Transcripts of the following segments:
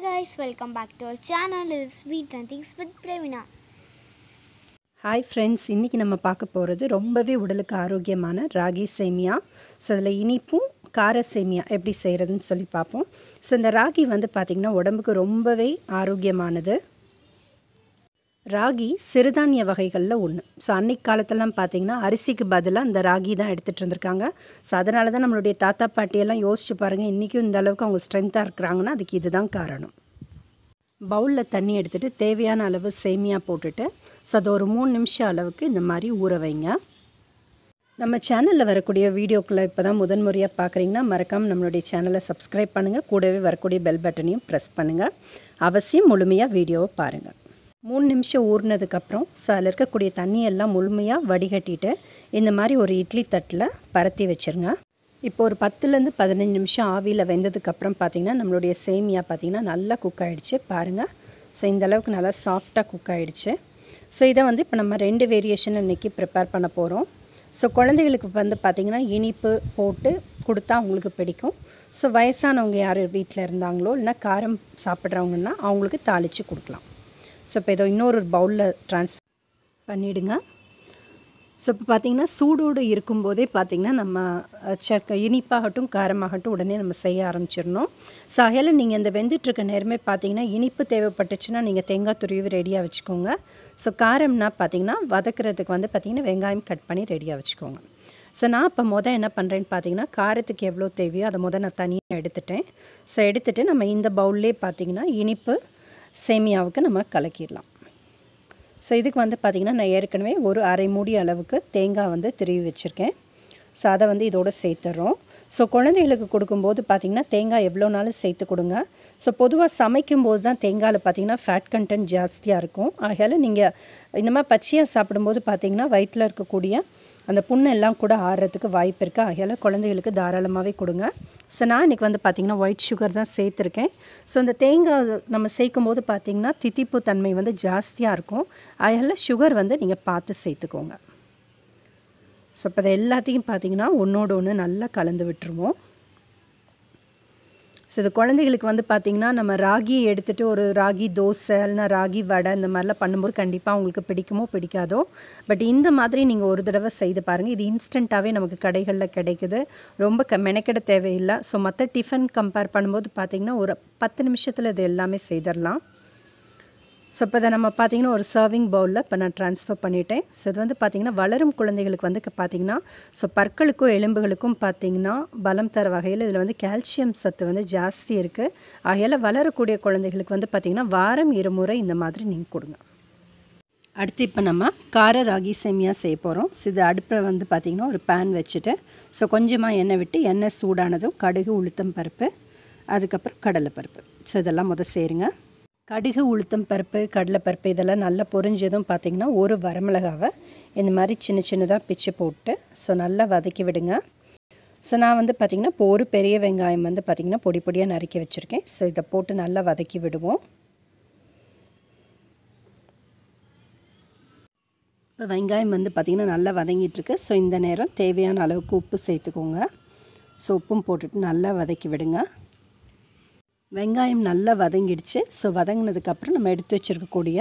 Hi guys welcome back to our channel is sweet and things with Praveena hi friends இன்றைக்கி நம்ம பார்க்க போகிறது ரொம்பவே உடலுக்கு ஆரோக்கியமான ராகி சேமியா ஸோ அதில் இனிப்பும் கார சேமியா எப்படி செய்கிறதுன்னு சொல்லி பார்ப்போம் ஸோ இந்த ராகி வந்து பார்த்திங்கன்னா உடம்புக்கு ரொம்பவே ஆரோக்கியமானது ராகி சிறுதானிய வகைகளில் ஒன்று ஸோ அன்னைக்கு காலத்திலலாம் பார்த்தீங்கன்னா அரிசிக்கு பதிலாக அந்த ராகி தான் எடுத்துகிட்டு இருந்திருக்காங்க ஸோ அதனால தான் நம்மளுடைய தாத்தா பாட்டியெல்லாம் யோசிச்சு பாருங்கள் இன்றைக்கும் இந்த அளவுக்கு அவங்க ஸ்ட்ரென்த்தாக இருக்கிறாங்கன்னா அதுக்கு இதுதான் காரணம் பவுலில் தண்ணி எடுத்துகிட்டு தேவையான அளவு சேமியா போட்டுட்டு ஸோ அது ஒரு மூணு நிமிஷம் அளவுக்கு இந்த மாதிரி ஊற வைங்க நம்ம சேனலில் வரக்கூடிய வீடியோக்களை இப்போ தான் முதன் முறையாக பார்க்குறீங்கன்னா மறக்காமல் நம்மளுடைய சேனலை சப்ஸ்கிரைப் பண்ணுங்கள் கூடவே வரக்கூடிய பெல் பட்டனையும் ப்ரெஸ் பண்ணுங்கள் அவசியம் முழுமையாக வீடியோவை பாருங்கள் மூணு நிமிஷம் ஊறினதுக்கப்புறம் ஸோ அதில் இருக்கக்கூடிய தண்ணியெல்லாம் முழுமையாக வடிகட்டிட்டு இந்த மாதிரி ஒரு இட்லி தட்டில் பரத்தி வச்சுருங்க இப்போ ஒரு பத்துலேருந்து பதினஞ்சு நிமிஷம் ஆவியில் வெந்ததுக்கப்புறம் பார்த்திங்கன்னா நம்மளுடைய சேமியா பார்த்திங்கன்னா நல்லா குக் ஆகிடுச்சு பாருங்கள் ஸோ இந்தளவுக்கு நல்லா சாஃப்டாக குக் ஆகிடுச்சு ஸோ இதை வந்து இப்போ நம்ம ரெண்டு வேரியேஷன் இன்றைக்கி ப்ரிப்பேர் பண்ண போகிறோம் ஸோ குழந்தைகளுக்கு வந்து பார்த்திங்கன்னா இனிப்பு போட்டு கொடுத்தா அவங்களுக்கு பிடிக்கும் ஸோ வயசானவங்க யார் வீட்டில் இருந்தாங்களோ இல்லைனா காரம் சாப்பிட்றவங்கன்னா அவங்களுக்கு தாளித்து கொடுக்கலாம் ஸோ இப்போ ஏதோ இன்னொரு பவுலில் ட்ரான்ஸ்ஃபர் பண்ணிவிடுங்க ஸோ இப்போ பார்த்திங்கன்னா சூடோடு இருக்கும்போதே பார்த்திங்கன்னா நம்ம சக்க இனிப்பாகட்டும் காரமாகட்டும் உடனே நம்ம செய்ய ஆரம்பிச்சிடணும் ஸோ அதில் நீங்கள் இந்த வெந்துட்டுருக்க நேரமே பார்த்திங்கன்னா இனிப்பு தேவைப்பட்டுச்சுன்னா நீங்கள் தேங்காய் துருவி ரெடியாக வச்சுக்கோங்க ஸோ காரம்னா பார்த்திங்கன்னா வதக்கிறதுக்கு வந்து பார்த்திங்கன்னா வெங்காயம் கட் பண்ணி ரெடியாக வச்சுக்கோங்க ஸோ நான் இப்போ மொதல் என்ன பண்ணுறேன்னு பார்த்தீங்கன்னா காரத்துக்கு எவ்வளோ தேவையோ அதை மொதல் நான் தனியாக எடுத்துட்டேன் ஸோ எடுத்துகிட்டு நம்ம இந்த பவுல்லே பார்த்திங்கன்னா இனிப்பு சேமியாவுக்கு நம்ம கலக்கிடலாம் ஸோ இதுக்கு வந்து பார்த்திங்கன்னா நான் ஏற்கனவே ஒரு அரை மூடி அளவுக்கு தேங்காய் வந்து திருவி வச்சுருக்கேன் ஸோ அதை வந்து இதோடு சேர்த்துட்றோம் ஸோ குழந்தைகளுக்கு கொடுக்கும்போது பார்த்திங்கன்னா தேங்காய் எவ்வளோ நாளும் சேர்த்து கொடுங்க ஸோ பொதுவாக சமைக்கும் போது தான் தேங்காயில் பார்த்திங்கன்னா ஃபேட் கண்டென்ட் ஜாஸ்தியாக இருக்கும் ஆகையால் நீங்கள் இந்த மாதிரி பச்சையாக சாப்பிடும்போது பார்த்திங்கன்னா வயிற்றில் இருக்கக்கூடிய அந்த புண்ணெல்லாம் கூட ஆறுறதுக்கு வாய்ப்பு இருக்குது ஆகையால் குழந்தைகளுக்கு தாராளமாகவே கொடுங்க ஸோ நான் இன்றைக்கி வந்து பார்த்திங்கன்னா ஒயிட் சுகர் தான் சேர்த்துருக்கேன் ஸோ இந்த தேங்காய் நம்ம சேர்க்கும் போது பார்த்திங்கன்னா தித்திப்பு தன்மை வந்து ஜாஸ்தியாக இருக்கும் அதில் சுகர் வந்து நீங்கள் பார்த்து சேர்த்துக்கோங்க ஸோ இப்போ அதை எல்லாத்தையும் பார்த்திங்கன்னா ஒன்றோடு ஒன்று நல்லா கலந்து விட்டுருவோம் ஸோ இது குழந்தைகளுக்கு வந்து பார்த்திங்கன்னா நம்ம ராகியை எடுத்துகிட்டு ஒரு ராகி தோசை இல்லைனா ராகி வடை இந்த மாதிரிலாம் பண்ணும்போது கண்டிப்பாக அவங்களுக்கு பிடிக்குமோ பிடிக்காதோ பட் இந்த மாதிரி நீங்கள் ஒரு தடவை செய்து பாருங்கள் இது இன்ஸ்டண்ட்டாகவே நமக்கு கடைகளில் கிடைக்குது ரொம்ப க மெனக்கெட தேவையில்லை ஸோ மற்ற டிஃபன் கம்பேர் பண்ணும்போது பார்த்திங்கன்னா ஒரு பத்து நிமிஷத்தில் இது எல்லாமே செய்திடலாம் ஸோ இப்போ இதை நம்ம பார்த்திங்கன்னா ஒரு சர்விங் பவுலில் இப்போ நான் ட்ரான்ஸ்ஃபர் பண்ணிட்டேன் ஸோ இது வந்து பார்த்திங்கன்னா வளரும் குழந்தைகளுக்கு வந்து பார்த்திங்கன்னா ஸோ பற்களுக்கும் எலும்புகளுக்கும் பார்த்திங்கன்னா பலம் தர வகையில் இதில் வந்து கால்சியம் சத்து வந்து ஜாஸ்தி இருக்குது ஆகையால் வளரக்கூடிய குழந்தைகளுக்கு வந்து பார்த்திங்கன்னா வாரம் இருமுறை இந்த மாதிரி நீங்கள் கொடுங்க அடுத்து இப்போ நம்ம கார ராகி சேமியா செய்ய போகிறோம் ஸோ இது அடுப்பில் வந்து பார்த்திங்கன்னா ஒரு பேன் வச்சுட்டு ஸோ கொஞ்சமாக எண்ணெய் விட்டு எண்ணெய் சூடானதும் கடுகு உளுத்தம் பருப்பு அதுக்கப்புறம் கடலை பருப்பு ஸோ இதெல்லாம் முதல் சேருங்க கடுகு உளுத்தம் பருப்பு கடலைப்பருப்பு இதெல்லாம் நல்லா பொறிஞ்சதும் பார்த்திங்கன்னா ஒரு வரமிளகாவை இந்த மாதிரி சின்ன சின்னதாக பிச்சு போட்டு ஸோ நல்லா வதக்கி விடுங்க ஸோ நான் வந்து பார்த்திங்கன்னா இப்போ ஒரு பெரிய வெங்காயம் வந்து பார்த்திங்கன்னா பொடி பொடியாக நறுக்கி வச்சுருக்கேன் ஸோ இதை போட்டு நல்லா வதக்கி விடுவோம் இப்போ வெங்காயம் வந்து பார்த்திங்கன்னா நல்லா வதங்கிட்டுருக்கு ஸோ இந்த நேரம் தேவையான அளவுக்கு உப்பு சேர்த்துக்கோங்க ஸோ உப்பும் போட்டுட்டு நல்லா வதக்கி விடுங்க வெங்காயம் நல்லா வதங்கிடுச்சு ஸோ வதங்கினதுக்கப்புறம் நம்ம எடுத்து வச்சுருக்கக்கூடிய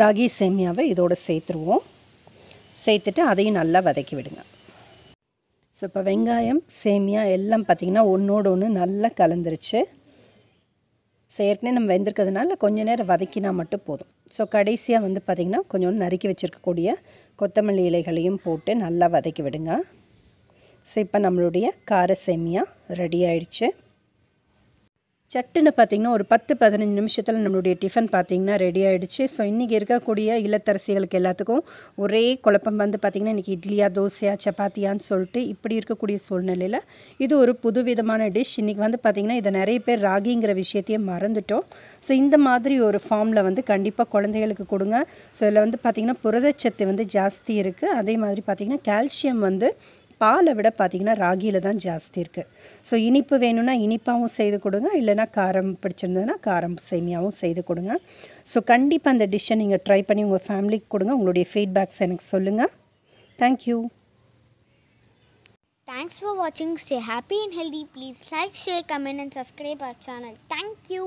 ராகி சேமியாவை இதோடு சேர்த்துருவோம் சேர்த்துட்டு அதையும் நல்லா வதக்கி விடுங்க ஸோ இப்போ வெங்காயம் சேமியா எல்லாம் பார்த்திங்கன்னா ஒன்றோடு ஒன்று நல்லா கலந்துருச்சு ஸோ ஏற்கனவே நம்ம வெந்திருக்கிறதுனால கொஞ்சம் நேரம் வதக்கினா மட்டும் போதும் ஸோ கடைசியாக வந்து பார்த்திங்கன்னா கொஞ்சம் நறுக்கி வச்சுருக்கக்கூடிய கொத்தமல்லி இலைகளையும் போட்டு நல்லா வதக்கி விடுங்க ஸோ இப்போ நம்மளுடைய கார சேமியா ரெடி ஆயிடுச்சு சட்டுன்னு பார்த்தீங்கன்னா ஒரு பத்து பதினஞ்சு நிமிஷத்தில் நம்மளுடைய டிஃபன் பார்த்திங்கன்னா ரெடி ஆகிடுச்சு ஸோ இன்றைக்கி இருக்கக்கூடிய இல்லத்தரசிகளுக்கு எல்லாத்துக்கும் ஒரே குழப்பம் வந்து பார்த்திங்கன்னா இன்றைக்கி இட்லியா தோசையா சப்பாத்தியான்னு சொல்லிட்டு இப்படி இருக்கக்கூடிய சூழ்நிலையில் இது ஒரு புது டிஷ் இன்றைக்கி வந்து பார்த்திங்கன்னா இதை நிறைய பேர் ராகிங்கிற விஷயத்தையே மறந்துட்டோம் ஸோ இந்த மாதிரி ஒரு ஃபார்மில் வந்து கண்டிப்பாக குழந்தைகளுக்கு கொடுங்க ஸோ இதில் வந்து பார்த்திங்கன்னா புரதச்சத்து வந்து ஜாஸ்தி இருக்குது அதே மாதிரி பார்த்திங்கன்னா கால்சியம் வந்து பாலை விட பார்த்திங்கன்னா ராகியில் தான் ஜாஸ்தி இருக்குது ஸோ இனிப்பு வேணும்னா இனிப்பாகவும் செய்து கொடுங்க இல்லைனா காரம் பிடிச்சிருந்ததுன்னா காரம் சேமியாகவும் செய்து கொடுங்க ஸோ கண்டிப்பாக அந்த டிஷ்ஷை நீங்கள் ட்ரை பண்ணி உங்கள் ஃபேமிலிக்கு கொடுங்க உங்களுடைய ஃபீட்பேக்ஸ் எனக்கு சொல்லுங்கள் thank you Thanks for watching. Stay happy and healthy. Please like, share, comment and subscribe our channel. Thank you.